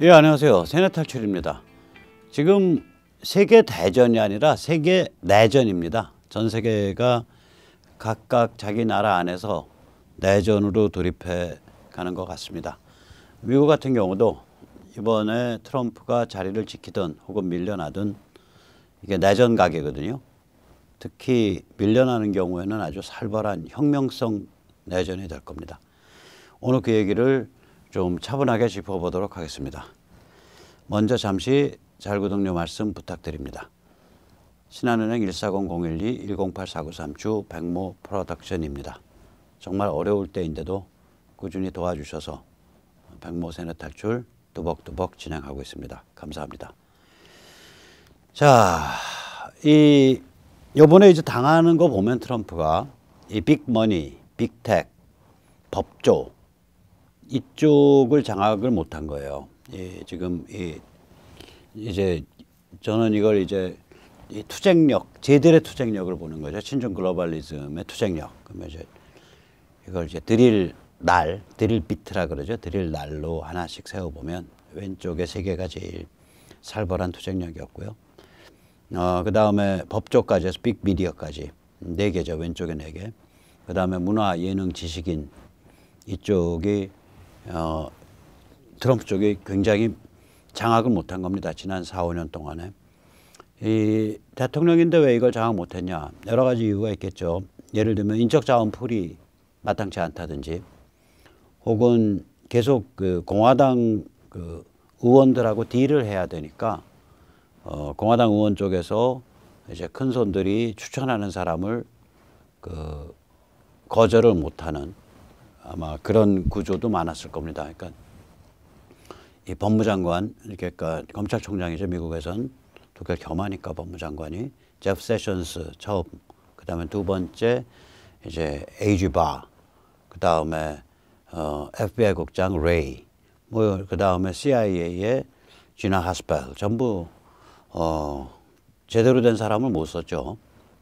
예, 안녕하세요. 세뇌 탈출입니다. 지금 세계 대전이 아니라 세계 내전입니다. 전 세계가 각각 자기 나라 안에서 내전으로 돌입해 가는 것 같습니다. 미국 같은 경우도 이번에 트럼프가 자리를 지키든 혹은 밀려나든 이게 내전 가게거든요. 특히 밀려나는 경우에는 아주 살벌한 혁명성 내전이 될 겁니다. 오늘 그 얘기를 좀 차분하게 짚어보도록 하겠습니다. 먼저 잠시 잘구독료 말씀 부탁드립니다. 신한은행 140-012-108493 주 백모 프로덕션입니다. 정말 어려울 때인데도 꾸준히 도와주셔서 백모 세뇌 탈출 두벅두벅 진행하고 있습니다. 감사합니다. 자, 이 요번에 이제 당하는 거 보면 트럼프가 이 빅머니, 빅텍, 법조 이쪽을 장악을 못한 거예요. 예, 지금 이, 이제 저는 이걸 이제 이 투쟁력, 제들의 투쟁력을 보는 거죠. 친중 글로벌리즘의 투쟁력. 그러면 이제 이걸 이제 드릴 날, 드릴 비트라 그러죠. 드릴 날로 하나씩 세워보면 왼쪽의 세계가 제일 살벌한 투쟁력이었고요. 어, 그 다음에 법조까지 해서 빅미디어까지 네 개죠. 왼쪽에 네 개. 그 다음에 문화, 예능, 지식인 이쪽이 어, 트럼프 쪽이 굉장히 장악을 못한 겁니다. 지난 4, 5년 동안에. 이 대통령인데 왜 이걸 장악 못했냐. 여러 가지 이유가 있겠죠. 예를 들면 인적 자원 풀이 마땅치 않다든지 혹은 계속 그 공화당 그 의원들하고 딜을 해야 되니까 어, 공화당 의원 쪽에서 이제 큰 손들이 추천하는 사람을 그 거절을 못하는 아마 그런 구조도 많았을 겁니다. 그러니까 이 법무장관, 이렇게 그러니까 검찰총장이죠. 미국에선 독일 겸하니까 법무장관이 제프 세션스 처음, 그 다음에 두 번째 이제 에이지 바, 그 다음에 어, FBI 국장 레이, 뭐그 다음에 CIA의 지나 하스펠 전부 어, 제대로 된 사람을 못 썼죠.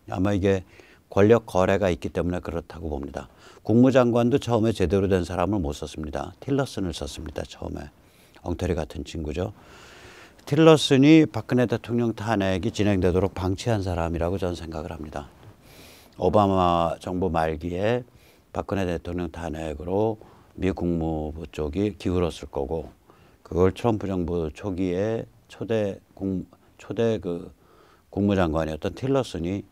아마 이게 권력 거래가 있기 때문에 그렇다고 봅니다. 국무장관도 처음에 제대로 된 사람을 못 썼습니다. 틸러슨을 썼습니다. 처음에. 엉터리 같은 친구죠. 틸러슨이 박근혜 대통령 탄핵이 진행되도록 방치한 사람이라고 저는 생각을 합니다. 오바마 정부 말기에 박근혜 대통령 탄핵으로 미 국무부 쪽이 기울었을 거고 그걸 트럼프 정부 초기에 초대 공, 초대 그 국무장관이었던 틸러슨이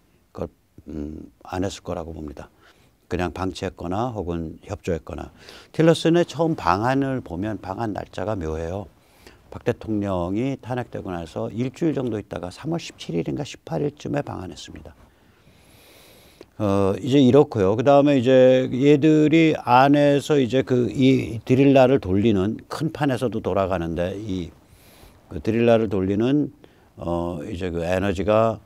음, 안 했을 거라고 봅니다. 그냥 방치했거나 혹은 협조했거나 틸러슨의 처음 방안을 보면 방안 날짜가 묘해요. 박 대통령이 탄핵되고 나서 일주일 정도 있다가 3월 17일인가 18일쯤에 방한했습니다. 어, 이제 이렇고요. 그 다음에 이제 얘들이 안에서 이제 그 이 드릴라를 돌리는 큰 판에서도 돌아가는데 이그 드릴라를 돌리는 어, 이제 그 에너지가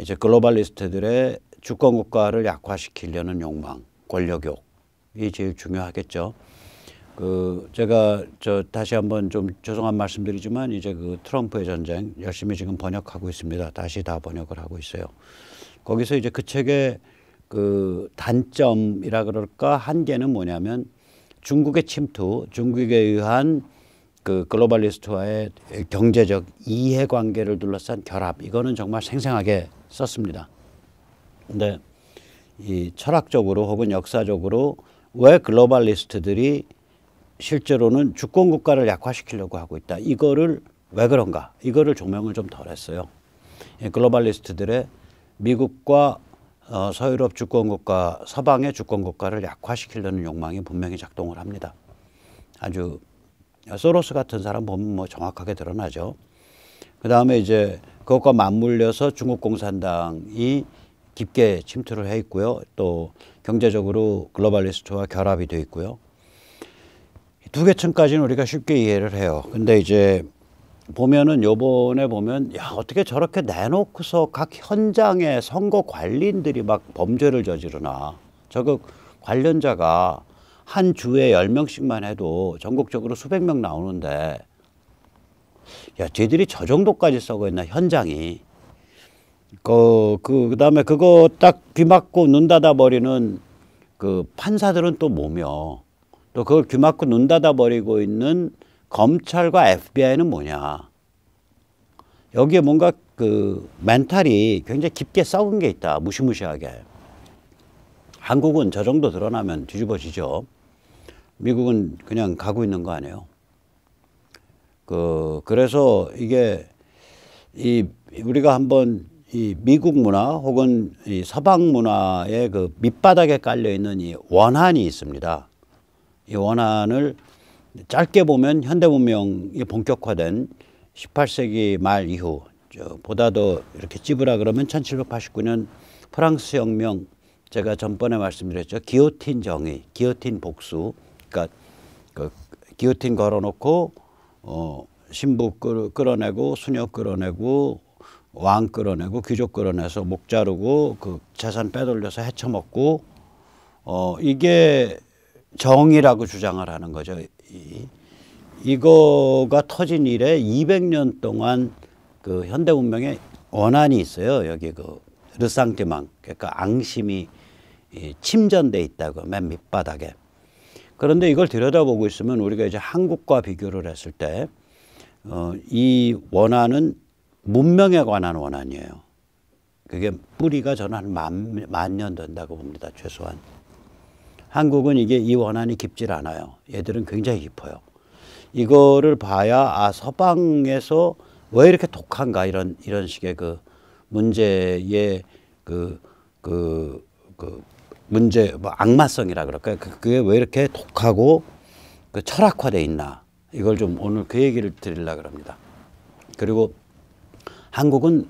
이제 글로벌리스트들의 주권 국가를 약화시키려는 욕망, 권력욕이 제일 중요하겠죠. 그 제가 저 다시 한번 좀 죄송한 말씀드리지만 이제 그 트럼프의 전쟁 열심히 지금 번역하고 있습니다. 다시 다 번역을 하고 있어요. 거기서 이제 그 책의 그 단점이라 그럴까 한계는 뭐냐면 중국의 침투, 중국에 의한 그 글로벌리스트와의 경제적 이해관계를 둘러싼 결합 이거는 정말 생생하게 썼습니다. 근데 이 철학적으로 혹은 역사적으로 왜 글로벌리스트들이 실제로는 주권 국가를 약화시키려고 하고 있다. 이거를 왜 그런가? 이거를 조명을 좀 덜 했어요. 글로벌리스트들의 미국과 어, 서유럽 주권 국가, 서방의 주권 국가를 약화시키려는 욕망이 분명히 작동을 합니다. 아주 소로스 같은 사람 보면 뭐 정확하게 드러나죠. 그 다음에 이제 그것과 맞물려서 중국 공산당이 깊게 침투를 해 있고요. 또 경제적으로 글로벌 리스트와 결합이 돼 있고요. 두개 층까지는 우리가 쉽게 이해를 해요. 근데 이제 보면은 요번에 보면 야 어떻게 저렇게 내놓고서 각 현장의 선거 관리인들이 막 범죄를 저지르나 저거 관련자가 한 주에 열명씩만 해도 전국적으로 수백 명 나오는데 야 쟤들이 저 정도까지 썩어있나 현장이 그, 그, 그 다음에 그거 딱 귀 막고 눈 닫아버리는 그 판사들은 또 뭐며 또 그걸 귀 막고 눈 닫아버리고 있는 검찰과 FBI는 뭐냐. 여기에 뭔가 그 멘탈이 굉장히 깊게 썩은 게 있다. 무시무시하게. 한국은 저 정도 드러나면 뒤집어지죠. 미국은 그냥 가고 있는 거 아니에요. 그, 그래서 이게 이 우리가 한번 이 미국 문화 혹은 이 서방 문화의 그 밑바닥에 깔려 있는 이 원한이 있습니다. 이 원한을 짧게 보면 현대 문명이 본격화된 18세기 말 이후 보다 더 이렇게 찝으라 그러면 1789년 프랑스 혁명 제가 전번에 말씀드렸죠 기오틴 정의, 기오틴 복수, 그러니까 그 기오틴 걸어놓고 어 신부 끌어내고 수녀 끌어내고 왕 끌어내고 귀족 끌어내서 목 자르고 그 재산 빼돌려서 해쳐먹고 어 이게 정의라고 주장을 하는 거죠. 이, 이거가 터진 이래 200년 동안 그 현대 문명의 원한이 있어요. 여기 그 르상티망 그러니까 앙심이 침전돼 있다고 맨 밑바닥에. 그런데 이걸 들여다보고 있으면 우리가 이제 한국과 비교를 했을 때, 어, 이 원한은 문명에 관한 원한이에요. 그게 뿌리가 저는 한 만, 만 년 된다고 봅니다. 최소한. 한국은 이게 이 원한이 깊질 않아요. 얘들은 굉장히 깊어요. 이거를 봐야 아 서방에서 왜 이렇게 독한가 이런 이런 식의 그 문제의 그 그, 그 문제 뭐 악마성이라 그럴까요? 그, 그게 왜 이렇게 독하고 그 철학화돼 있나 이걸 좀 오늘 그 얘기를 드리려 그럽니다. 그리고 한국은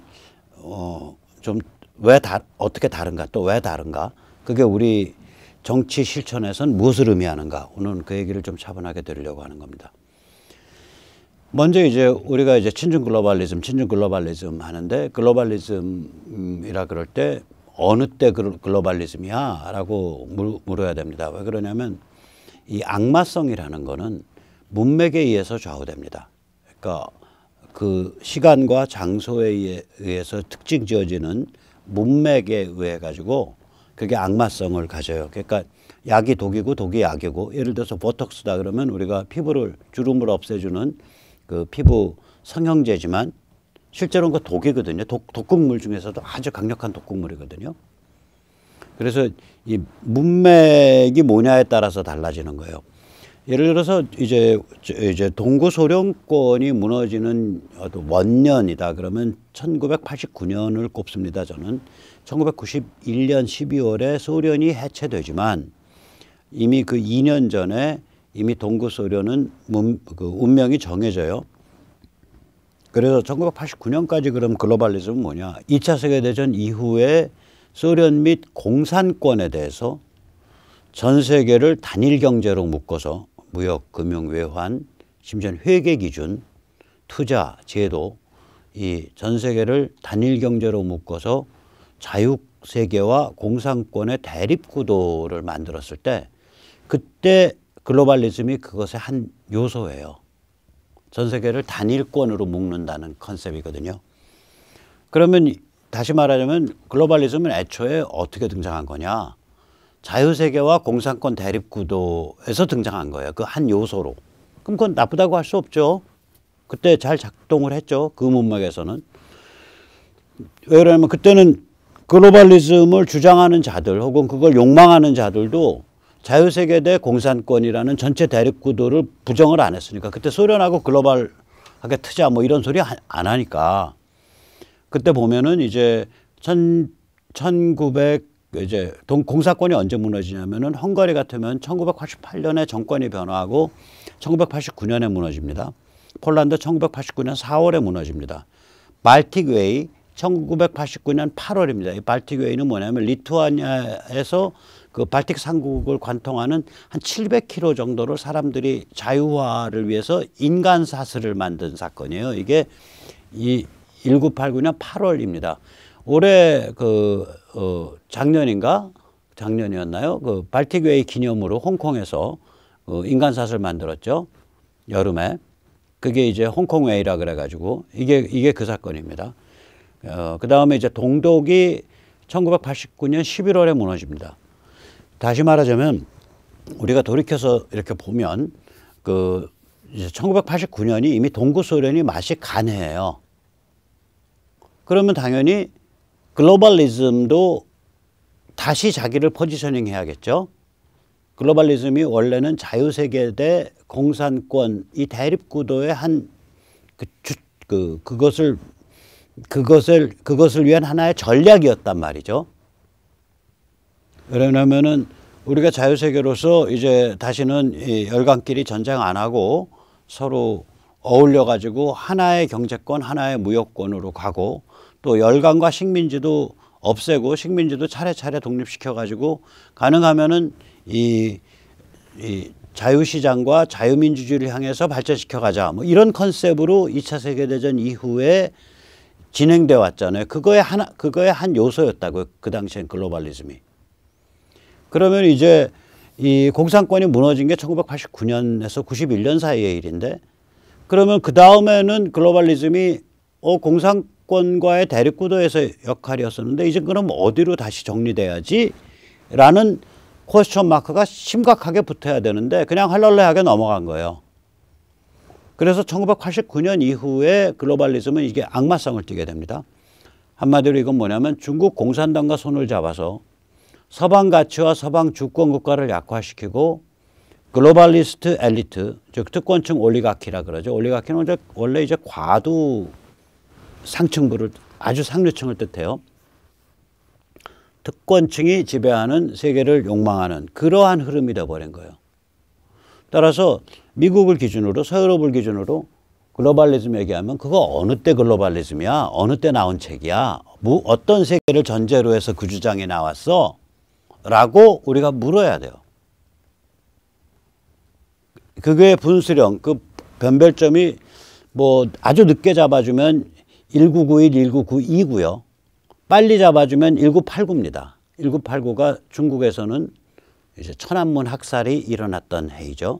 어, 좀 왜 다, 어떻게 다른가 또 왜 다른가 그게 우리 정치 실천에선 무엇을 의미하는가 오늘 그 얘기를 좀 차분하게 들으려고 하는 겁니다. 먼저 이제 우리가 이제 친중 글로벌리즘, 친중 글로벌리즘 하는데 글로벌리즘이라 그럴 때 어느 때 글로벌리즘이야? 라고 물어야 됩니다. 왜 그러냐면 이 악마성이라는 거는 문맥에 의해서 좌우됩니다. 그러니까 그 시간과 장소에 의해서 특징 지어지는 문맥에 의해 가지고 그게 악마성을 가져요. 그러니까 약이 독이고 독이 약이고 예를 들어서 보톡스다 그러면 우리가 피부를 주름을 없애주는 그 피부 성형제지만 실제로는 그 독이거든요. 독, 독극물 중에서도 아주 강력한 독극물이거든요. 그래서 이 문맥이 뭐냐에 따라서 달라지는 거예요. 예를 들어서 이제 이제 동구 소련권이 무너지는 원년이다 그러면 1989년을 꼽습니다. 저는 1991년 12월에 소련이 해체되지만 이미 그 2년 전에 이미 동구 소련은 그 운명이 정해져요. 그래서 1989년까지 그럼 글로벌리즘은 뭐냐? 2차 세계대전 이후에 소련 및 공산권에 대해서 전 세계를 단일 경제로 묶어서 무역, 금융, 외환, 심지어 는 회계 기준, 투자, 제도 이 전 세계를 단일 경제로 묶어서 자육 세계와 공산권의 대립 구도를 만들었을 때 그때 글로벌리즘이 그것의 한 요소예요. 전 세계를 단일권으로 묶는다는 컨셉이거든요. 그러면 다시 말하자면 글로벌리즘은 애초에 어떻게 등장한 거냐? 자유세계와 공산권 대립구도에서 등장한 거예요. 그 한 요소로. 그럼 그건 나쁘다고 할 수 없죠. 그때 잘 작동을 했죠. 그 문맥에서는. 왜그러면 그때는 글로벌리즘을 주장하는 자들 혹은 그걸 욕망하는 자들도 자유세계 대 공산권이라는 전체 대립구도를 부정을 안 했으니까 그때 소련하고 글로벌하게 트자 뭐 이런 소리 안 하니까 그때 보면은 이제 천, 1900 이제 동 공사권이 언제 무너지냐면은 헝가리 같으면 1988년에 정권이 변화하고 1989년에 무너집니다. 폴란드 1989년 4월에 무너집니다. 발틱웨이 1989년 8월입니다. 이 발틱웨이는 뭐냐면 리투아니아에서 그 발틱 삼국을 관통하는 한 700km 정도를 사람들이 자유화를 위해서 인간 사슬을 만든 사건이에요. 이게 이 1989년 8월입니다. 올해 그 어, 작년인가 작년이었나요? 그 발틱웨이 기념으로 홍콩에서 어, 인간 사슬 만들었죠. 여름에 그게 이제 홍콩웨이라 그래가지고 이게 이게 그 사건입니다. 어, 그 다음에 이제 동독이 1989년 11월에 무너집니다. 다시 말하자면 우리가 돌이켜서 이렇게 보면 그 이제 1989년이 이미 동구 소련이 맛이 간해예요. 그러면 당연히 글로벌리즘도 다시 자기를 포지셔닝 해야겠죠. 글로벌리즘이 원래는 자유세계 대 공산권 이 대립구도의 한그 그, 그것을 그것을 그것을 위한 하나의 전략이었단 말이죠. 왜냐하면은 우리가 자유세계로서 이제 다시는 이 열강끼리 전쟁 안 하고 서로 어울려 가지고 하나의 경제권 하나의 무역권으로 가고 또 열강과 식민지도 없애고 식민지도 차례차례 독립시켜 가지고 가능하면은 이, 이 자유시장과 자유민주주의를 향해서 발전시켜 가자 뭐 이런 컨셉으로 2차 세계대전 이후에 진행돼 왔잖아요. 그거의 하나 그거의 한 요소였다고요. 그 당시엔 글로벌리즘이. 그러면 이제 이 공산권이 무너진 게 1989년에서 91년 사이의 일인데 그러면 그 다음에는 글로벌리즘이 어 공산 야권과의 대립구도에서 역할이었었는데 이제 그럼 어디로 다시 정리돼야지 라는 코스천 마크가 심각하게 붙어야 되는데 그냥 할랄레하게 넘어간 거예요. 그래서 1989년 이후에 글로벌리즘은 이게 악마성을 띠게 됩니다. 한마디로 이건 뭐냐면 중국 공산당과 손을 잡아서 서방 가치와 서방 주권 국가를 약화시키고 글로벌리스트 엘리트, 즉 특권층 올리가키라 그러죠. 올리가키는 원래 이제 과두 상층부를 아주 상류층을 뜻해요. 특권층이 지배하는 세계를 욕망하는 그러한 흐름이 되어버린 거예요. 따라서 미국을 기준으로 서유럽을 기준으로 글로벌리즘 얘기하면 그거 어느 때 글로벌리즘이야? 어느 때 나온 책이야? 뭐 어떤 세계를 전제로 해서 그 주장이 나왔어? 라고 우리가 물어야 돼요. 그게 분수령, 그 변별점이 뭐 아주 늦게 잡아주면 1991, 1992고요. 빨리 잡아주면 1989입니다. 1989가 중국에서는 이제 천안문 학살이 일어났던 해이죠.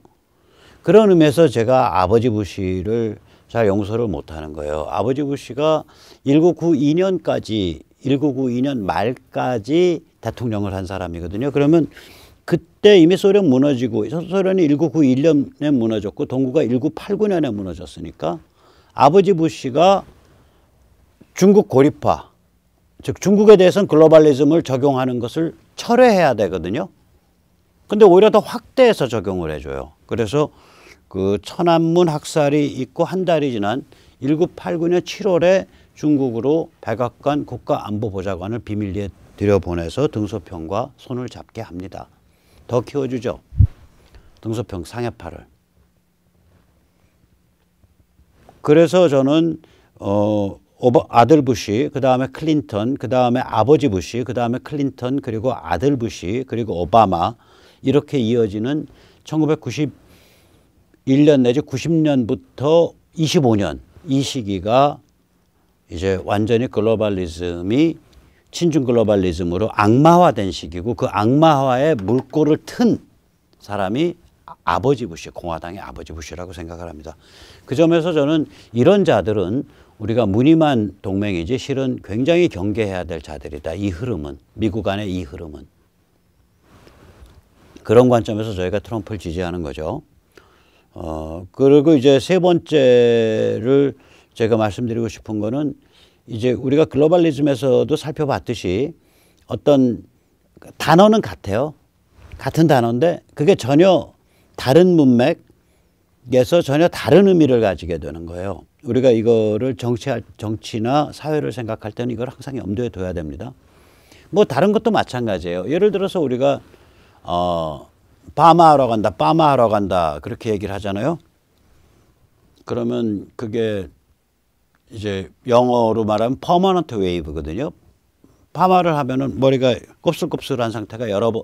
그런 의미에서 제가 아버지 부시를 잘 용서를 못하는 거예요. 아버지 부시가 1992년까지 1992년 말까지 대통령을 한 사람이거든요. 그러면 그때 이미 소련 무너지고 소련이 1991년에 무너졌고 동구가 1989년에 무너졌으니까 아버지 부시가 중국 고립화, 즉 중국에 대해서는 글로벌리즘을 적용하는 것을 철회해야 되거든요. 근데 오히려 더 확대해서 적용을 해줘요. 그래서 그 천안문 학살이 있고 한 달이 지난 1989년 7월에 중국으로 백악관 국가안보보좌관을 비밀리에 들여보내서 등소평과 손을 잡게 합니다. 더 키워주죠. 등소평 상해파를. 그래서 저는 어, 오버, 아들 부시, 그 다음에 클린턴, 그 다음에 아버지 부시, 그 다음에 클린턴, 그리고 아들 부시, 그리고 오바마 이렇게 이어지는 1991년 내지 90년부터 25년 이 시기가 이제 완전히 글로벌리즘이 친중 글로벌리즘으로 악마화된 시기고 그 악마화의 물꼬를 튼 사람이 아, 아버지 부시 공화당의 아버지 부시라고 생각을 합니다. 그 점에서 저는 이런 자들은 우리가 무늬만 동맹이지 실은 굉장히 경계해야 될 자들이다. 이 흐름은 미국 안의 이 흐름은 그런 관점에서 저희가 트럼프를 지지하는 거죠. 어, 그리고 이제 세 번째를 제가 말씀드리고 싶은 거는 이제 우리가 글로벌리즘에서도 살펴봤듯이 어떤 단어는 같아요. 같은 단어인데 그게 전혀 다른 문맥에서 전혀 다른 의미를 가지게 되는 거예요. 우리가 이거를 정치 정치나 사회를 생각할 때는 이걸 항상 염두에 둬야 됩니다. 뭐 다른 것도 마찬가지예요. 예를 들어서 우리가 어, 파마하러 간다, 파마하러 간다 그렇게 얘기를 하잖아요. 그러면 그게 이제 영어로 말하면 퍼머넌트 웨이브거든요. 파마를 하면은 머리가 곱슬곱슬한 상태가 여러 번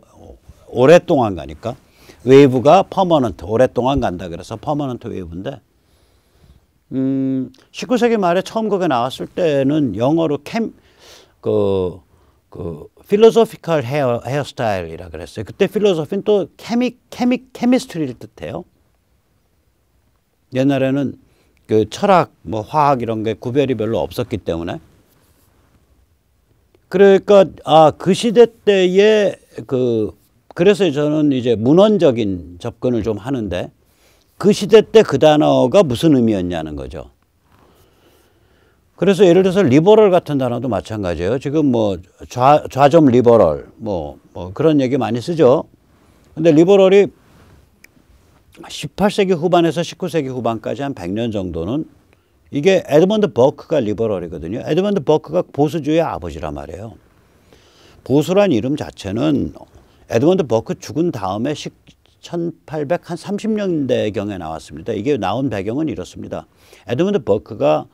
오랫동안 가니까 웨이브가 퍼머넌트 오랫동안 간다 그래서 퍼머넌트 웨이브인데 음, 19세기 말에 처음 거기 나왔을 때는 영어로 캠, 그, 그, 필로소피컬 헤어, 헤어스타일이라 그랬어요. 그때 필로소피는 또 케미, 케미, 케미스트리를 뜻해요. 옛날에는 그 철학, 뭐 화학 이런 게 구별이 별로 없었기 때문에. 그러니까, 아, 그 시대 때의 그, 그래서 저는 이제 문헌적인 접근을 좀 하는데, 그 시대 때 그 단어가 무슨 의미였냐는 거죠. 그래서 예를 들어서 리버럴 같은 단어도 마찬가지예요. 지금 뭐 좌, 좌점 리버럴 뭐, 뭐 그런 얘기 많이 쓰죠. 근데 리버럴이 18세기 후반에서 19세기 후반까지 한 100년 정도는 이게 에드먼드 버크가 리버럴이거든요. 에드먼드 버크가 보수주의 아버지란 말이에요. 보수란 이름 자체는 에드먼드 버크 죽은 다음에 1830년대경에 나왔습니다. 이게 나온 배경은 이렇습니다. 에드문드 버크가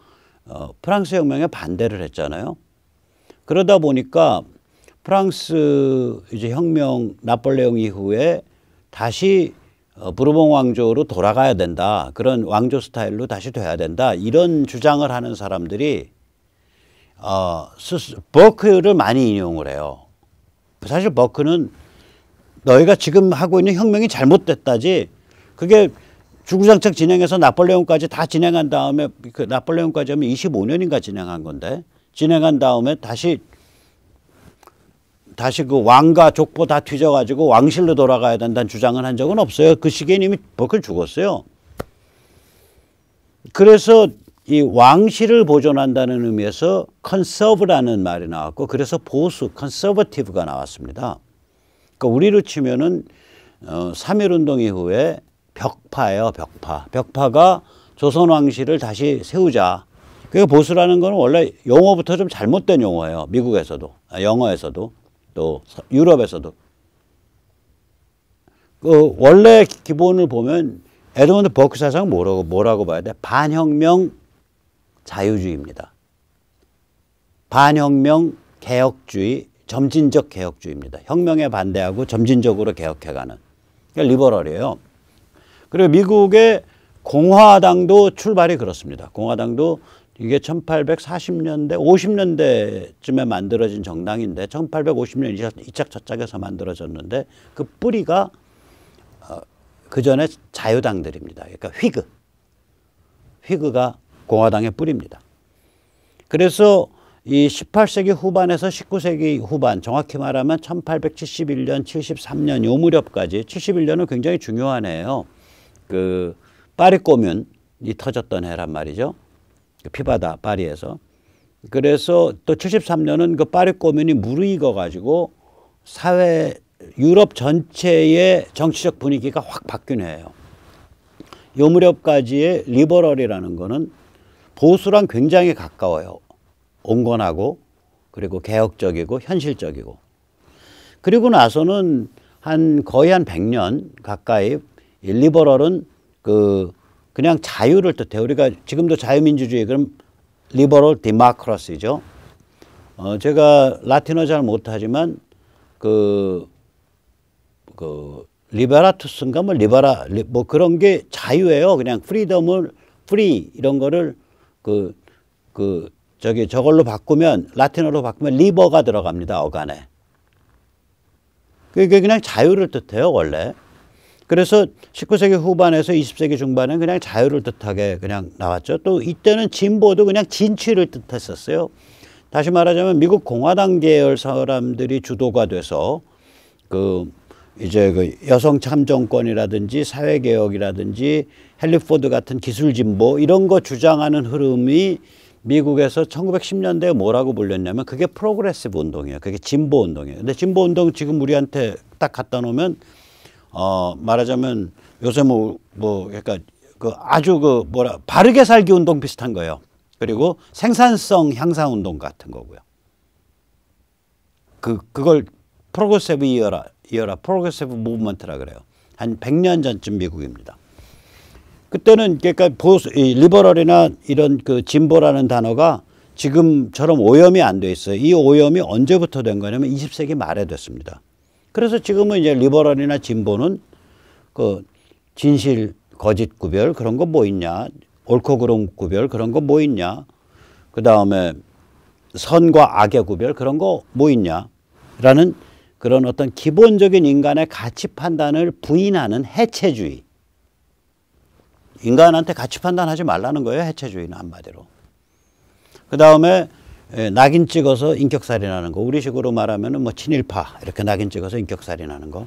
어, 프랑스 혁명에 반대를 했잖아요. 그러다 보니까 프랑스 이제 혁명 나폴레옹 이후에 다시 어, 부르봉 왕조로 돌아가야 된다. 그런 왕조 스타일로 다시 돼야 된다. 이런 주장을 하는 사람들이 어, 버크를 많이 인용을 해요. 사실 버크는 너희가 지금 하고 있는 혁명이 잘못됐다지 그게 주구장창 진행해서 나폴레옹까지 다 진행한 다음에 그 나폴레옹까지 하면 25년인가 진행한 건데 진행한 다음에 다시 다시 그 왕과 족보 다 뒤져가지고 왕실로 돌아가야 된다는 주장을 한 적은 없어요. 그 시기에 이미 버클 죽었어요. 그래서 이 왕실을 보존한다는 의미에서 컨서브라는 말이 나왔고 그래서 보수 컨서버티브가 나왔습니다. 그러니까 우리로 치면은 어, 3.1운동 이후에 벽파예요, 벽파. 벽파가 조선왕실을 다시 세우자. 그게 보수라는 건 원래 용어부터 좀 잘못된 용어예요. 미국에서도, 아, 영어에서도, 또 유럽에서도. 그 원래 기본을 보면 에드먼드 버크 사상 뭐라고 뭐라고 봐야 돼? 반혁명 자유주의입니다. 반혁명 개혁주의 점진적 개혁주의입니다. 혁명에 반대하고 점진적으로 개혁해가는 그러니까 리버럴이에요. 그리고 미국의 공화당도 출발이 그렇습니다. 공화당도 이게 1840년대, 50년대쯤에 만들어진 정당인데 1850년 이착저착에서 만들어졌는데 그 뿌리가 어, 그 전에 자유당들입니다. 그러니까 휘그, 휘그가 공화당의 뿌리입니다. 그래서 이 18세기 후반에서 19세기 후반 정확히 말하면 1871년 73년 요 무렵까지 71년은 굉장히 중요한 해예요. 그 파리 꼬면이 터졌던 해란 말이죠. 그 피바다 파리에서 그래서 또 73년은 그 파리 꼬면이 무르익어 가지고 사회 유럽 전체의 정치적 분위기가 확 바뀐 해예요. 요 무렵까지의 리버럴이라는 거는 보수랑 굉장히 가까워요. 온건하고 그리고 개혁적이고 현실적이고 그리고 나서는 한 거의 한 100년 가까이 리버럴은 그 그냥 자유를 뜻해 우리가 지금도 자유민주주의 그럼 리버럴 디마크러시죠. 어 제가 라틴어 잘 못하지만 그그 그 리베라투스인가 뭐 리바라 뭐 그런 게 자유예요. 그냥 프리덤을 프리 이런 거를 그그 그, 그 저기 저걸로 바꾸면 라틴어로 바꾸면 리버가 들어갑니다. 어간에. 그게 그냥 자유를 뜻해요, 원래. 그래서 19세기 후반에서 20세기 중반은 그냥 자유를 뜻하게 그냥 나왔죠. 또 이때는 진보도 그냥 진취를 뜻했었어요. 다시 말하자면 미국 공화당 계열 사람들이 주도가 돼서 그 이제 그 여성 참정권이라든지 사회개혁이라든지 헬리 포드 같은 기술 진보 이런 거 주장하는 흐름이 미국에서 1910년대에 뭐라고 불렸냐면 그게 프로그레시브 운동이에요. 그게 진보 운동이에요. 근데 진보 운동 지금 우리한테 딱 갖다 놓으면 어 말하자면 요새 뭐뭐 뭐 그러니까 그 아주 그 뭐라 바르게 살기 운동 비슷한 거예요. 그리고 생산성 향상 운동 같은 거고요. 그 그걸 프로그레시브 이어라 이어라 프로그레시브 무브먼트라 그래요. 한 100년 전쯤 미국입니다. 그때는 그러니까 보수, 이 리버럴이나 이런 그 진보라는 단어가 지금처럼 오염이 안 돼 있어요. 이 오염이 언제부터 된 거냐면 20세기 말에 됐습니다. 그래서 지금은 이제 리버럴이나 진보는 그 진실, 거짓 구별 그런 거 뭐 있냐, 옳고 그름 구별 그런 거 뭐 있냐, 그 다음에 선과 악의 구별 그런 거 뭐 있냐, 라는 그런 어떤 기본적인 인간의 가치 판단을 부인하는 해체주의. 인간한테 가치 판단하지 말라는 거예요. 해체주의는 한마디로. 그 다음에 예, 낙인 찍어서 인격살인하는 거. 우리식으로 말하면 뭐 친일파 이렇게 낙인 찍어서 인격살인하는 거.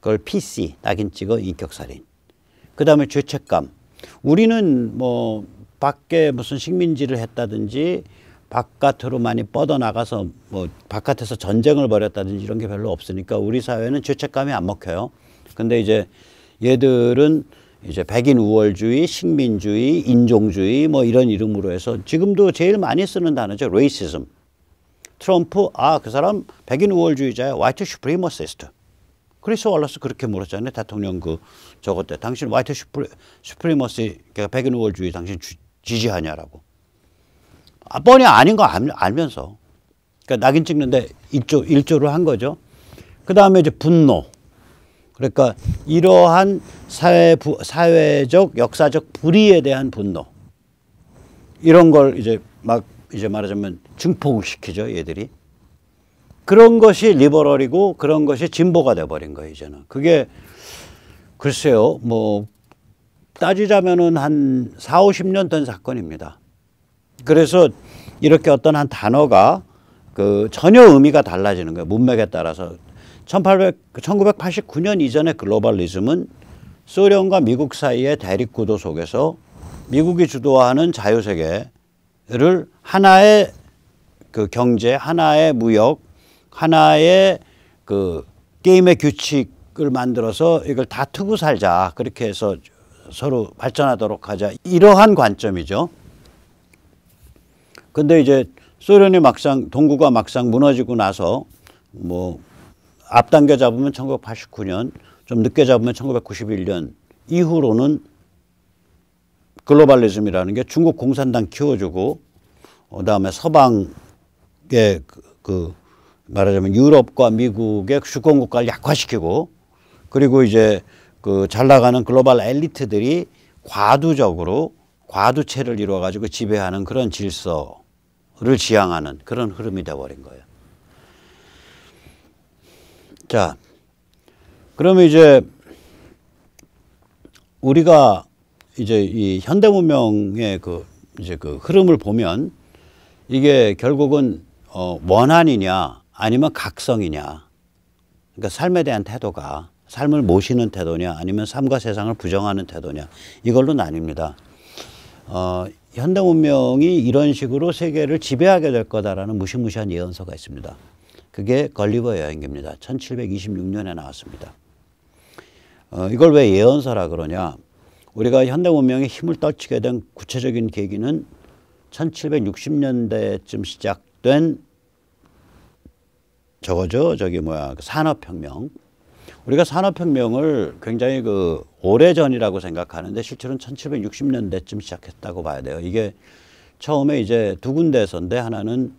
그걸 PC 낙인 찍어 인격살인. 그 다음에 죄책감. 우리는 뭐 밖에 무슨 식민지를 했다든지 바깥으로 많이 뻗어나가서 뭐 바깥에서 전쟁을 벌였다든지 이런 게 별로 없으니까 우리 사회는 죄책감이 안 먹혀요. 근데 이제 얘들은 이제 백인 우월주의, 식민주의, 인종주의 뭐 이런 이름으로 해서 지금도 제일 많이 쓰는 단어죠. 레이시즘. 트럼프 아 그 사람 백인 우월주의자야. 화이트 슈프리머시스트. 크리스 월러스 그렇게 물었잖아요. 대통령 그 저거 때 당신 화이트 슈프리, 슈프리머시 그러니까 백인 우월주의 당신 주, 지지하냐라고. 아, 뻔히 아닌 거 알면서. 그러니까 낙인 찍는데 일조, 일조를 한 거죠. 그 다음에 이제 분노. 그러니까 이러한 사회 부, 사회적 역사적 불의에 대한 분노 이런 걸 이제 막 이제 말하자면 증폭시키죠 을 얘들이 그런 것이 리버럴이고 그런 것이 진보가 돼버린 거예요 이제는 그게 글쎄요 뭐 따지자면은 한 4, 50년 된 사건입니다 그래서 이렇게 어떤 한 단어가 그 전혀 의미가 달라지는 거예요 문맥에 따라서 1800, 1989년 그 이전의 글로벌리즘은 소련과 미국 사이의 대립구도 속에서 미국이 주도하는 자유세계를 하나의 그 경제, 하나의 무역, 하나의 그 게임의 규칙을 만들어서 이걸 다 트고 살자. 그렇게 해서 서로 발전하도록 하자. 이러한 관점이죠. 근데 이제 소련이 막상 동구가 막상 무너지고 나서 뭐 앞당겨 잡으면 1989년, 좀 늦게 잡으면 1991년 이후로는 글로벌리즘이라는 게 중국 공산당 키워주고 어, 그다음에 서방의 그, 그 말하자면 유럽과 미국의 주권 국가를 약화시키고 그리고 이제 그 잘 나가는 글로벌 엘리트들이 과두적으로 과두체를 이루어 가지고 지배하는 그런 질서를 지향하는 그런 흐름이 돼 버린 거예요. 자, 그러면 이제 우리가 이제 이 현대 문명의 그 이제 그 흐름을 보면 이게 결국은 어 원한이냐 아니면 각성이냐 그러니까 삶에 대한 태도가 삶을 모시는 태도냐 아니면 삶과 세상을 부정하는 태도냐 이걸로 나뉩니다. 어, 현대 문명이 이런 식으로 세계를 지배하게 될 거다라는 무시무시한 예언서가 있습니다. 그게 걸리버 여행기입니다. 1726년에 나왔습니다. 어, 이걸 왜 예언서라 그러냐? 우리가 현대 문명의 힘을 떨치게 된 구체적인 계기는 1760년대쯤 시작된 저거죠. 저기 뭐야. 그 산업혁명. 우리가 산업혁명을 굉장히 그 오래전이라고 생각하는데 실제로는 1760년대쯤 시작했다고 봐야 돼요. 이게 처음에 이제 두 군데에서인데 하나는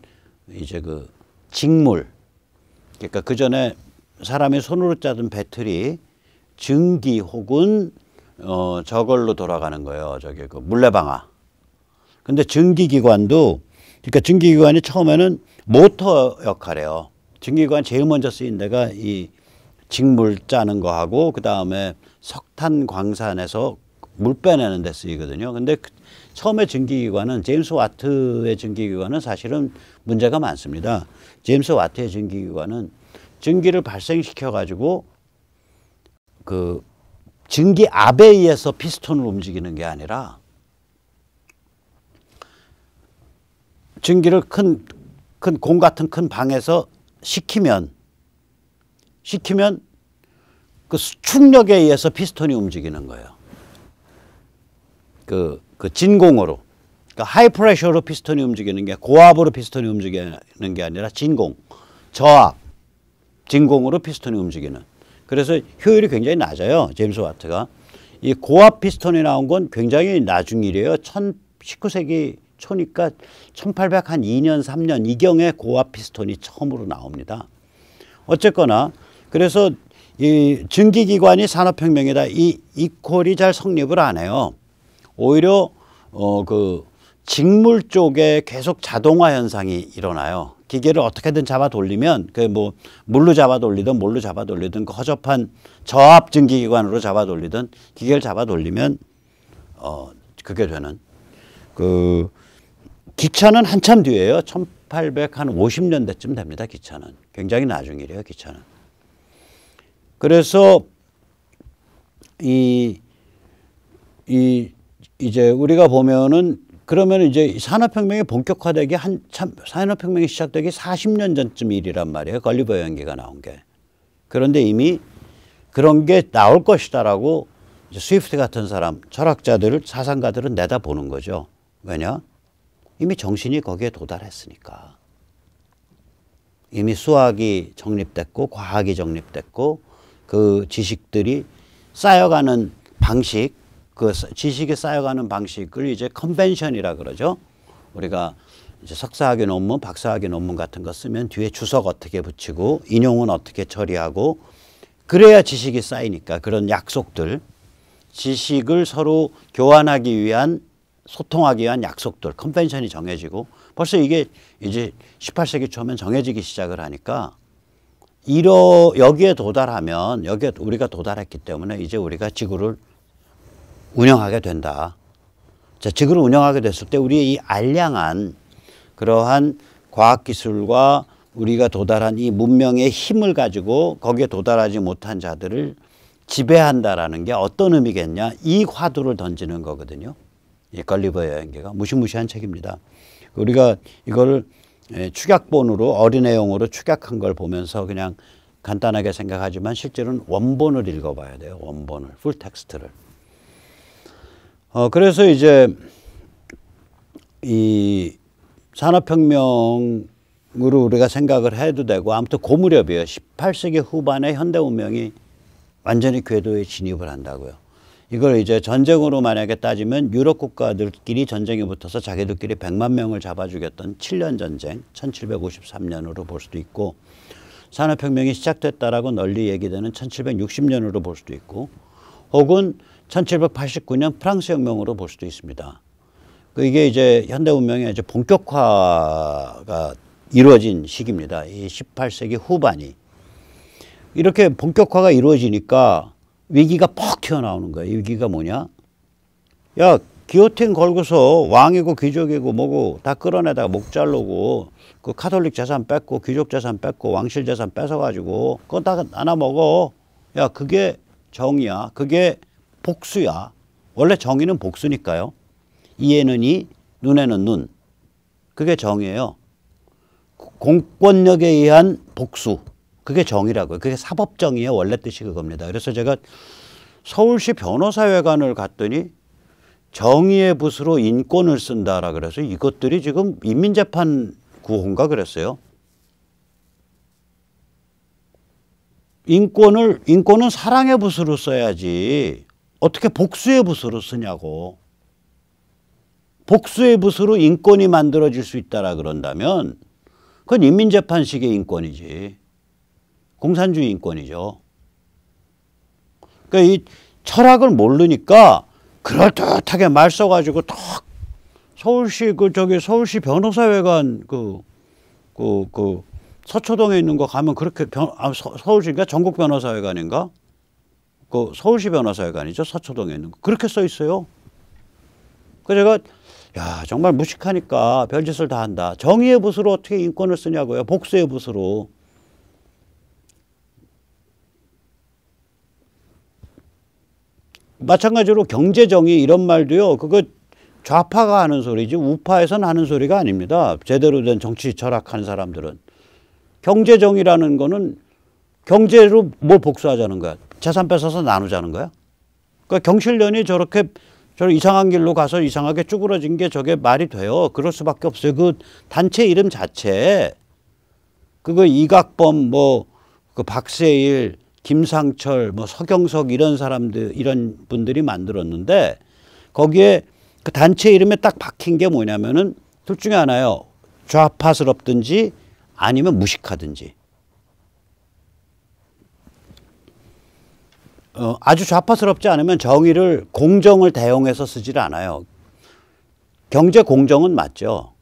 이제 그 직물, 그러니까 그 전에 사람의 손으로 짜던 배터리 증기 혹은 어 저걸로 돌아가는 거예요. 저기 그 물레방아. 근데 증기기관도 그러니까 증기기관이 처음에는 모터 역할해요 증기기관 제일 먼저 쓰인 데가 이 직물 짜는 거하고 그 다음에 석탄 광산에서 물 빼내는 데 쓰이거든요. 근데 그 처음에 증기기관은 제임스 와트의 증기기관은 사실은 문제가 많습니다. 제임스 와트의 증기기관은 증기를 발생시켜 가지고 그 증기 압에 의해서 피스톤을 움직이는 게 아니라 증기를 큰 큰 공 같은 큰 방에서 식히면 식히면 그 수축력에 의해서 피스톤이 움직이는 거예요. 그, 그 진공으로. 그러니까 하이프레셔로 피스톤이 움직이는 게 고압으로 피스톤이 움직이는 게 아니라 진공, 저압, 진공으로 피스톤이 움직이는. 그래서 효율이 굉장히 낮아요. 제임스 와트가. 이 고압 피스톤이 나온 건 굉장히 나중 일이에요. 19세기 초니까 1802년, 3년 이경에 고압 피스톤이 처음으로 나옵니다. 어쨌거나 그래서 이 증기기관이 산업혁명이다. 이 이퀄이 잘 성립을 안 해요. 오히려 어그 직물 쪽에 계속 자동화 현상이 일어나요. 기계를 어떻게든 잡아 돌리면 그 뭐 물로 잡아 돌리든 뭘로 잡아 돌리든 그 허접한 저압 증기기관으로 잡아 돌리든 기계를 잡아 돌리면 어 그게 되는 그 기차는 한참 뒤에요. 1850년대쯤 됩니다. 기차는 굉장히 나중 일이에요. 기차는 그래서 이 이 이제 우리가 보면은 그러면 이제 산업혁명이 본격화되기 한참 산업혁명이 시작되기 40년 전쯤 일이란 말이에요. 걸리버 연기가 나온 게. 그런데 이미 그런 게 나올 것이다라고 스위프트 같은 사람, 철학자들 사상가들은 내다보는 거죠. 왜냐? 이미 정신이 거기에 도달했으니까. 이미 수학이 정립됐고 과학이 정립됐고 그 지식들이 쌓여가는 방식 그 지식이 쌓여가는 방식을 이제 컨벤션이라 그러죠. 우리가 이제 석사학위 논문, 박사학위 논문 같은 거 쓰면 뒤에 주석 어떻게 붙이고 인용은 어떻게 처리하고 그래야 지식이 쌓이니까 그런 약속들 지식을 서로 교환하기 위한 소통하기 위한 약속들 컨벤션이 정해지고 벌써 이게 이제 18세기 초면 정해지기 시작을 하니까 이러 여기에 도달하면 여기에 우리가 도달했기 때문에 이제 우리가 지구를 운영하게 된다. 자, 지구를 운영하게 됐을 때 우리의 이 알량한 그러한 과학기술과 우리가 도달한 이 문명의 힘을 가지고 거기에 도달하지 못한 자들을 지배한다라는 게 어떤 의미겠냐? 이 화두를 던지는 거거든요. 이 걸리버 여행기가 무시무시한 책입니다. 우리가 이걸 예, 축약본으로 어린애용으로 축약한 걸 보면서 그냥 간단하게 생각하지만 실제로는 원본을 읽어봐야 돼요. 원본을 풀 텍스트를. 어, 그래서 이제 이 산업혁명으로 우리가 생각을 해도 되고 아무튼 고무렵이에요. 18세기 후반에 현대 문명이 완전히 궤도에 진입을 한다고요. 이걸 이제 전쟁으로 만약에 따지면 유럽 국가들끼리 전쟁이 붙어서 자기들끼리 100만 명을 잡아주겠던 7년 전쟁 1753년으로 볼 수도 있고 산업혁명이 시작됐다라고 널리 얘기되는 1760년으로 볼 수도 있고 혹은 1789년 프랑스 혁명으로 볼 수도 있습니다. 그 이게 이제 현대 문명의 이제 본격화가 이루어진 시기입니다. 이 18세기 후반이. 이렇게 본격화가 이루어지니까 위기가 퍽 튀어나오는 거예요. 위기가 뭐냐? 야, 기호틴 걸고서 왕이고 귀족이고 뭐고 다 끌어내다가 목 자르고 그 카톨릭 재산 뺏고 귀족 재산 뺏고 왕실 재산 뺏어가지고 그거 다 나눠 먹어. 야, 그게 정의야. 그게 복수야. 원래 정의는 복수니까요. 이에는 이, 눈에는 눈. 그게 정의예요. 공권력에 의한 복수. 그게 정의라고요. 그게 사법정의의 원래 뜻이 그겁니다. 그래서 제가 서울시 변호사회관을 갔더니 정의의 붓으로 인권을 쓴다라 그래서 이것들이 지금 인민재판 구호인가 그랬어요. 인권을 인권은 사랑의 붓으로 써야지. 어떻게 복수의 부으로 쓰냐고. 복수의 부으로 인권이 만들어질 수 있다라 그런다면 그건 인민재판식의 인권이지. 공산주의 인권이죠. 그러니까 이 철학을 모르니까 그럴듯하게 말 써가지고 턱 서울시 그 저기 서울시 변호사회관 그 그그 그, 그 서초동에 있는 거 가면 그렇게 변 아, 서, 서울시인가 전국 변호사회관인가 그 서울시 변호사회관이죠. 서초동에 있는 거. 그렇게 써 있어요. 그 제가 야 정말 무식하니까 별짓을 다 한다. 정의의 붓으로 어떻게 인권을 쓰냐고요. 복수의 붓으로. 마찬가지로 경제정의 이런 말도요. 그거 좌파가 하는 소리지 우파에선 하는 소리가 아닙니다. 제대로 된 정치 철학하는 사람들은. 경제정의라는 거는 경제로 뭘 뭐 복수하자는 거야. 재산 뺏어서 나누자는 거야. 그러니까 경실련이 저렇게 저 이상한 길로 가서 이상하게 쭈그러진 게 저게 말이 돼요. 그럴 수밖에 없어요. 그 단체 이름 자체 그거 이각범 뭐 그 박세일, 김상철, 뭐 서경석 이런 사람들 이런 분들이 만들었는데 거기에 그 단체 이름에 딱 박힌 게 뭐냐면은 둘 중에 하나요. 좌파스럽든지 아니면 무식하든지. 어, 아주 좌파스럽지 않으면 정의를 공정을 대용해서 쓰질 않아요. 경제 공정은 맞죠.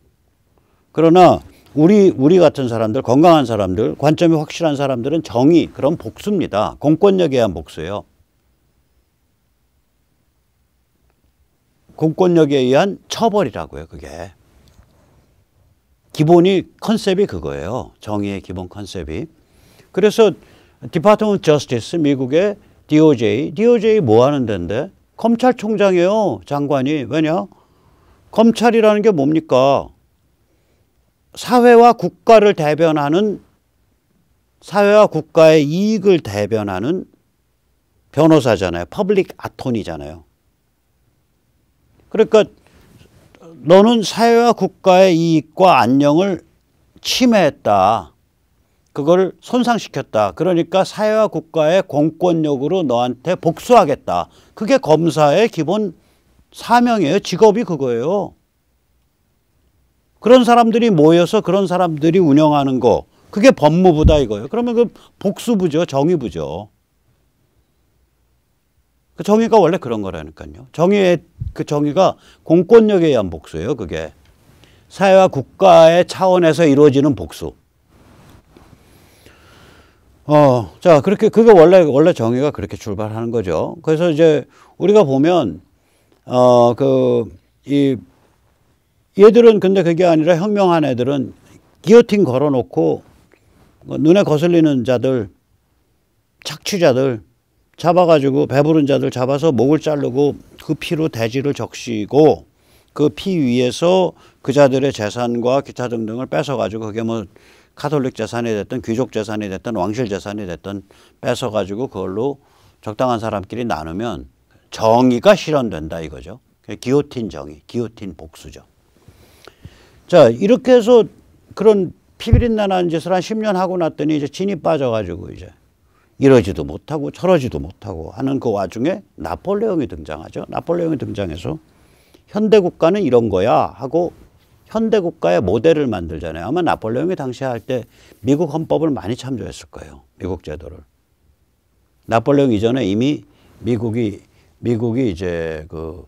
그러나 우리 우리 같은 사람들 건강한 사람들 관점이 확실한 사람들은 정의 그런 복수입니다. 공권력에 의한 복수예요. 공권력에 의한 처벌이라고요. 그게 기본이 컨셉이 그거예요. 정의의 기본 컨셉이. 그래서 디파트먼트 저스티스 미국의 DOJ. DOJ 뭐 하는 데인데? 검찰총장이에요, 장관이. 왜냐? 검찰이라는 게 뭡니까? 사회와 국가를 대변하는 사회와 국가의 이익을 대변하는 변호사잖아요. 퍼블릭 아톤이잖아요. 그러니까 너는 사회와 국가의 이익과 안녕을 침해했다. 그걸 손상시켰다. 그러니까 사회와 국가의 공권력으로 너한테 복수하겠다. 그게 검사의 기본 사명이에요. 직업이 그거예요. 그런 사람들이 모여서 그런 사람들이 운영하는 거. 그게 법무부다 이거예요. 그러면 그 복수부죠. 정의부죠. 그 정의가 원래 그런 거라니까요. 정의의 그 정의가 공권력에 의한 복수예요. 그게 사회와 국가의 차원에서 이루어지는 복수. 어, 자, 그렇게, 그게 원래, 원래 정의가 그렇게 출발하는 거죠. 그래서 이제 우리가 보면, 어, 그, 이, 얘들은 근데 그게 아니라 혁명한 애들은 기어틴 걸어 놓고 뭐 눈에 거슬리는 자들, 착취자들, 잡아가지고 배부른 자들 잡아서 목을 자르고 그 피로 대지를 적시고 그 피 위에서 그 자들의 재산과 기타 등등을 뺏어가지고 그게 뭐 카톨릭 재산이 됐든 귀족 재산이 됐든 왕실 재산이 됐든 뺏어가지고 그걸로 적당한 사람끼리 나누면 정의가 실현된다 이거죠. 기호틴 정의, 기호틴 복수죠. 자, 이렇게 해서 그런 피비린내 나는 짓을 한 10년 하고 났더니 이제 진이 빠져가지고 이제 이러지도 못하고 저러지도 못하고 하는 그 와중에 나폴레옹이 등장하죠. 나폴레옹이 등장해서 현대 국가는 이런 거야 하고 현대 국가의 모델을 만들잖아요. 아마 나폴레옹이 당시 할 때 미국 헌법을 많이 참조했을 거예요. 미국 제도를. 나폴레옹 이전에 이미 미국이 미국이 이제 그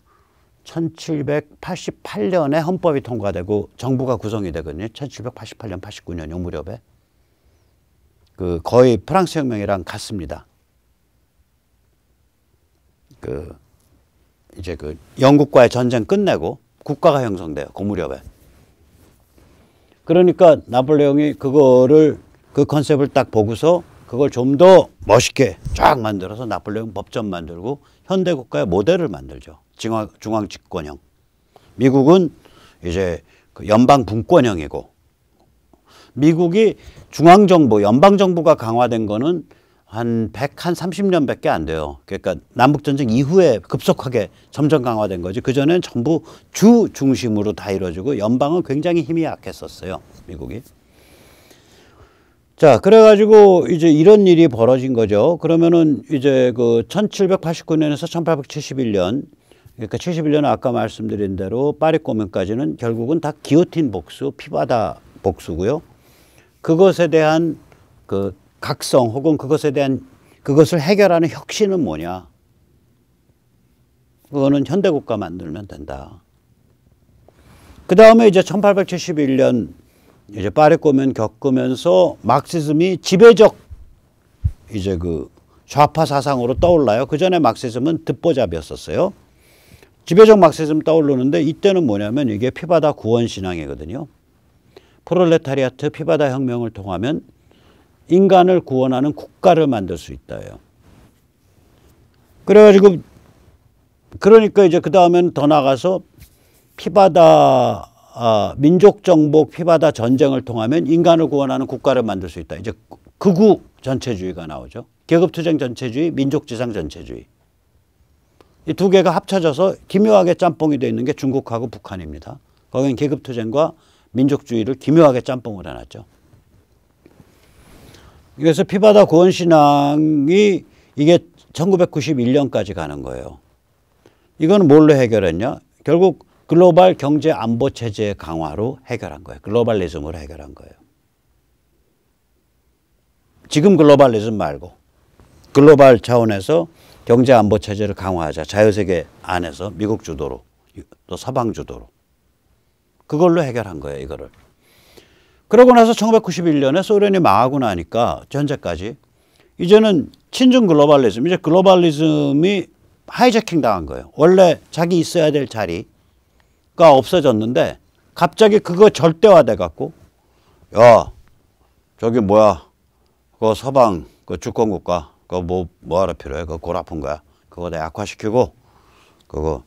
1788년에 헌법이 통과되고 정부가 구성이 되거든요. 1788년 89년 요 무렵에 그 거의 프랑스 혁명이랑 같습니다. 그 이제 그 영국과의 전쟁 끝내고 국가가 형성돼요. 그 무렵에. 그러니까 나폴레옹이 그거를 그 컨셉을 딱 보고서 그걸 좀 더 멋있게 쫙 만들어서 나폴레옹 법전 만들고 현대 국가의 모델을 만들죠. 중앙, 중앙 집권형. 미국은 이제 그 연방 분권형이고 미국이 중앙정부, 연방정부가 강화된 거는 한 100, 한 30년 밖에 안 돼요. 그러니까 남북전쟁 이후에 급속하게 점점 강화된 거지. 그전엔 전부 주 중심으로 다 이루어지고 연방은 굉장히 힘이 약했었어요. 미국이. 자, 그래가지고 이제 이런 일이 벌어진 거죠. 그러면은 이제 그 1789년에서 1871년 그러니까 71년 아까 말씀드린 대로 파리 꼬맹까지는 결국은 다 기오틴 복수, 피바다 복수고요. 그것에 대한 그 각성 혹은 그것에 대한 그것을 해결하는 혁신은 뭐냐? 그거는 현대국가 만들면 된다. 그 다음에 이제 1871년 이제 파리 꼬면 겪으면서 막시즘이 지배적 이제 그 좌파 사상으로 떠올라요. 그 전에 막시즘은 듣보잡이었었어요. 지배적 막시즘 떠오르는데 이때는 뭐냐면 이게 피바다 구원 신앙이거든요. 프롤레타리아트 피바다 혁명을 통하면 인간을 구원하는 국가를 만들 수 있다요. 그래가지고 그러니까 이제 그 다음엔 더 나가서 피바다 아, 민족 정복 피바다 전쟁을 통하면 인간을 구원하는 국가를 만들 수 있다. 이제 극우 전체주의가 나오죠. 계급투쟁 전체주의, 민족지상 전체주의. 이 두 개가 합쳐져서 기묘하게 짬뽕이 되어 있는 게 중국하고 북한입니다. 거긴 계급투쟁과 민족주의를 기묘하게 짬뽕을 해놨죠. 그래서 피바다 고원신앙이 이게 1991년까지 가는 거예요. 이건 뭘로 해결했냐? 결국 글로벌 경제 안보 체제 강화로 해결한 거예요. 글로벌리즘으로 해결한 거예요. 지금 글로벌리즘 말고 글로벌 차원에서 경제 안보 체제를 강화하자. 자유세계 안에서 미국 주도로 또 서방 주도로 그걸로 해결한 거예요. 이거를. 그러고 나서 1991년에 소련이 망하고 나니까 현재까지 이제는 친중 글로벌리즘, 이제 글로벌리즘이 하이제킹 당한 거예요. 원래 자기 있어야 될 자리가 없어졌는데 갑자기 그거 절대화돼 갖고 야 저기 뭐야 그 서방 그 주권국가 그 뭐 뭐하러 필요해 그골 아픈 거야 그거 다 약화시키고 그거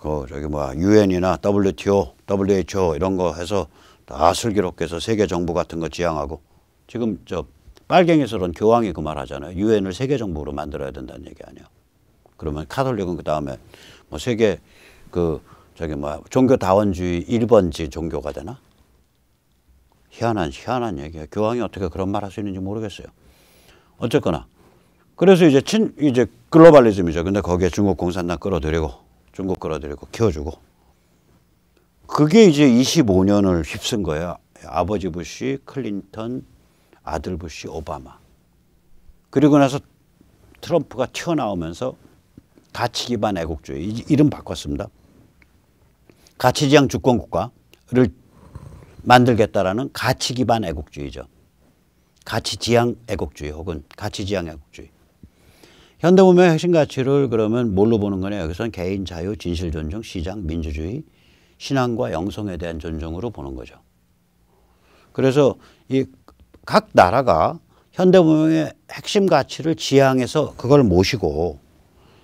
그 저기 뭐야 유엔이나 WTO, WHO 이런 거 해서 다 슬기롭게 해서 세계 정부 같은 거 지향하고 지금 저빨갱이스러 교황이 그 말 하잖아요. 유엔을 세계 정부로 만들어야 된다는 얘기 아니야. 그러면 카톨릭은 그 다음에 뭐 세계 그 저기 뭐 종교 다원주의 1번지 종교가 되나? 희한한 희한한 얘기야. 교황이 어떻게 그런 말 할 수 있는지 모르겠어요. 어쨌거나 그래서 이제 친 이제 글로벌리즘이죠. 근데 거기에 중국 공산당 끌어들이고 중국 끌어들이고 키워주고 그게 이제 25년을 휩쓴 거예요. 아버지 부시, 클린턴, 아들 부시, 오바마. 그리고 나서 트럼프가 튀어나오면서 가치기 반 애국주의 이름 바꿨습니다. 가치지향 주권국가를 만들겠다라는 가치 기반 애국주의죠. 가치 지향 애국주의 혹은 가치 지향 애국주의. 현대문명의 핵심 가치를 그러면 뭘로 보는 거냐? 여기서는 개인 자유, 진실 존중, 시장, 민주주의, 신앙과 영성에 대한 존중으로 보는 거죠. 그래서 이 각 나라가 현대 문명의 핵심 가치를 지향해서 그걸 모시고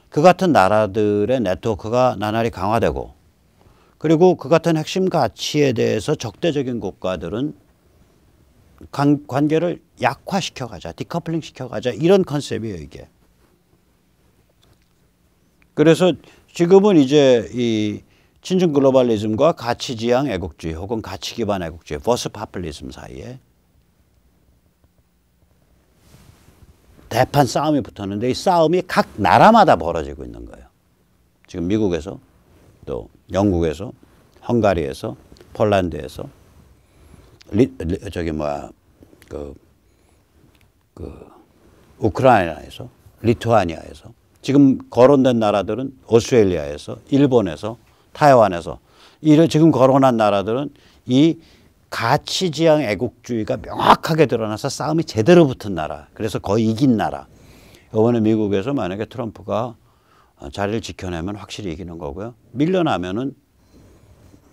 그 같은 나라들의 네트워크가 나날이 강화되고 그리고 그 같은 핵심 가치에 대해서 적대적인 국가들은 관, 계를 약화시켜 가자, 디커플링 시켜 가자 이런 컨셉이에요 이게. 그래서 지금은 이제 이 친중 글로벌리즘과 가치 지향 애국주의 혹은 가치 기반 애국주의 버스 파퓰리즘 사이에 대판 싸움이 붙었는데 이 싸움이 각 나라마다 벌어지고 있는 거예요. 지금 미국에서 또 영국에서 헝가리에서 폴란드에서 리, 리, 저기 뭐야 그, 그 우크라이나에서 리투아니아에서 지금 거론된 나라들은 오스트레일리아에서 일본에서 타이완에서 이런 지금 거론한 나라들은 이 가치지향 애국주의가 명확하게 드러나서 싸움이 제대로 붙은 나라. 그래서 거의 이긴 나라. 이번에 미국에서 만약에 트럼프가 어, 자리를 지켜내면 확실히 이기는 거고요. 밀려나면은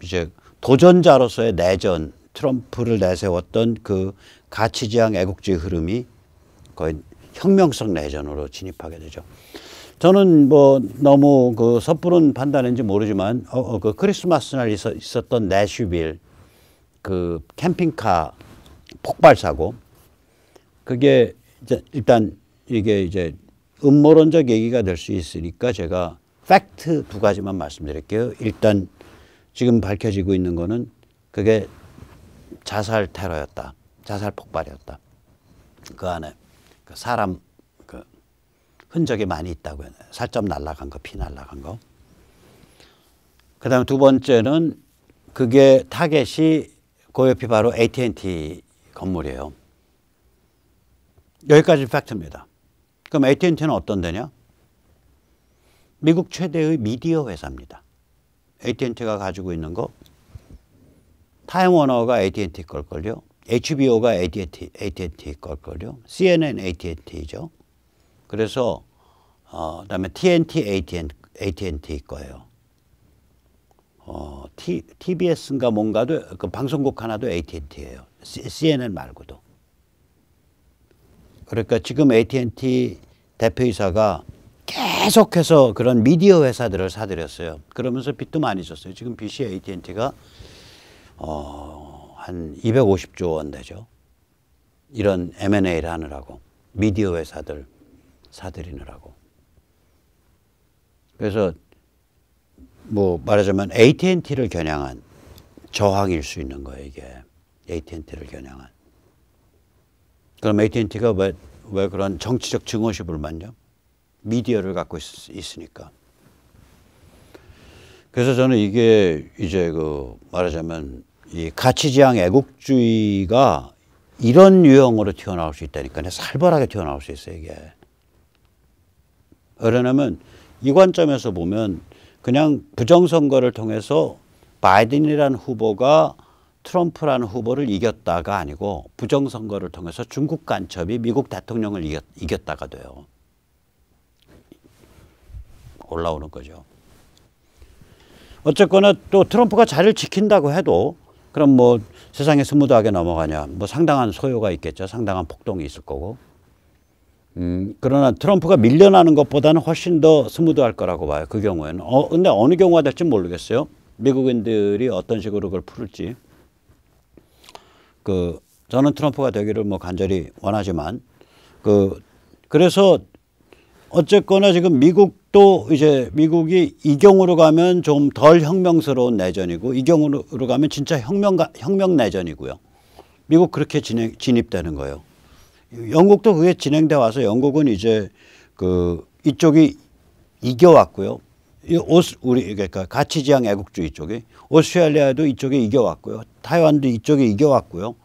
이제 도전자로서의 내전, 트럼프를 내세웠던 그 가치지향 애국주의 흐름이 거의 혁명성 내전으로 진입하게 되죠. 저는 뭐 너무 그 섣부른 판단인지 모르지만 어, 어, 그 크리스마스 날 있어, 있었던 내슈빌 그 캠핑카 폭발 사고 그게 이제 일단 이게 이제 음모론적 얘기가 될 수 있으니까 제가 팩트 두 가지만 말씀드릴게요. 일단 지금 밝혀지고 있는 거는 그게 자살 테러였다. 자살 폭발이었다. 그 안에 그 사람 흔적이 많이 있다고요. 살점 날라간 거, 피 날라간 거. 그 다음 두 번째는 그게 타겟이 그 옆이 바로 AT&T 건물이에요. 여기까지 팩트입니다. 그럼 AT&T는 어떤 데냐? 미국 최대의 미디어 회사입니다. AT&T가 가지고 있는 거 타임워너가 AT&T 걸걸요. HBO가 AT&T, AT&T 걸걸요. CNN AT&T죠. 그래서 어, 그다음에 TNT, AT&T, 거예요. 어, T, TBS인가 뭔가도 그 방송국 하나도 AT&T예요. CNN 말고도. 그러니까 지금 AT&T 대표이사가 계속해서 그런 미디어 회사들을 사들였어요. 그러면서 빚도 많이 졌어요. 지금 빚이 AT&T가 어, 한 250조 원 되죠. 이런 M&A를 하느라고 미디어 회사들 사들이느라고. 그래서 뭐 말하자면 AT&T를 겨냥한 저항일 수 있는 거예요, 이게. AT&T를 겨냥한. 그럼 AT&T가 왜, 왜 그런 정치적 증오심을 만져? 미디어를 갖고 있, 으니까 그래서 저는 이게 이제 그 말하자면 이 가치지향 애국주의가 이런 유형으로 튀어나올 수 있다니까. 살벌하게 튀어나올 수 있어요, 이게. 왜냐하면 이 관점에서 보면 그냥 부정선거를 통해서 바이든이라는 후보가 트럼프라는 후보를 이겼다가 아니고 부정선거를 통해서 중국 간첩이 미국 대통령을 이겼, 이겼다가 돼요. 올라오는 거죠. 어쨌거나 또 트럼프가 자리를 지킨다고 해도 그럼 뭐 세상에 스무드하게 넘어가냐 뭐 상당한 소요가 있겠죠 상당한 폭동이 있을 거고 음, 그러나 트럼프가 밀려나는 것보다는 훨씬 더 스무드할 거라고 봐요. 그 경우에는. 어, 근데 어느 경우가 될지 모르겠어요. 미국인들이 어떤 식으로 그걸 풀을지. 그 저는 트럼프가 되기를 뭐 간절히 원하지만 그 그래서 어쨌거나 지금 미국도 이제 미국이 이경으로 가면 좀 덜 혁명스러운 내전이고 이경으로 가면 진짜 혁명 혁명 내전이고요. 미국 그렇게 진행, 진입되는 거예요. 영국도 그게 진행돼 와서 영국은 이제 그 이쪽이 이겨왔고요. 오스 우리 그러니까 그 가치지향 애국주의 쪽이 오스트레일리아도 이쪽에 이겨왔고요. 타이완도 이쪽에 이겨왔고요.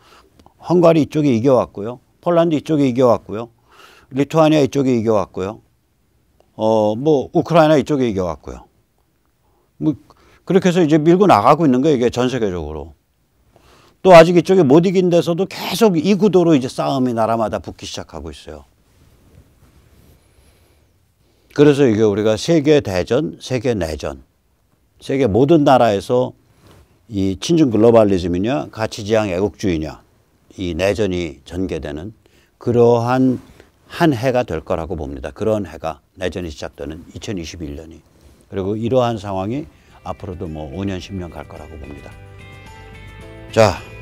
헝가리 이쪽에 이겨왔고요. 폴란드 이쪽에 이겨왔고요. 리투아니아 이쪽에 이겨왔고요. 어 뭐 우크라이나 이쪽에 이겨왔고요. 뭐 그렇게 해서 이제 밀고 나가고 있는 거예요. 이게 전 세계적으로. 또 아직 이쪽에 못 이긴 데서도 계속 이 구도로 이제 싸움이 나라마다 붙기 시작하고 있어요. 그래서 이게 우리가 세계 대전, 세계 내전, 세계 모든 나라에서 이 친중 글로벌리즘이냐, 가치지향 애국주의냐, 이 내전이 전개되는 그러한 한 해가 될 거라고 봅니다. 그런 해가 내전이 시작되는 2021년이. 그리고 이러한 상황이 앞으로도 뭐 5년, 10년 갈 거라고 봅니다. 자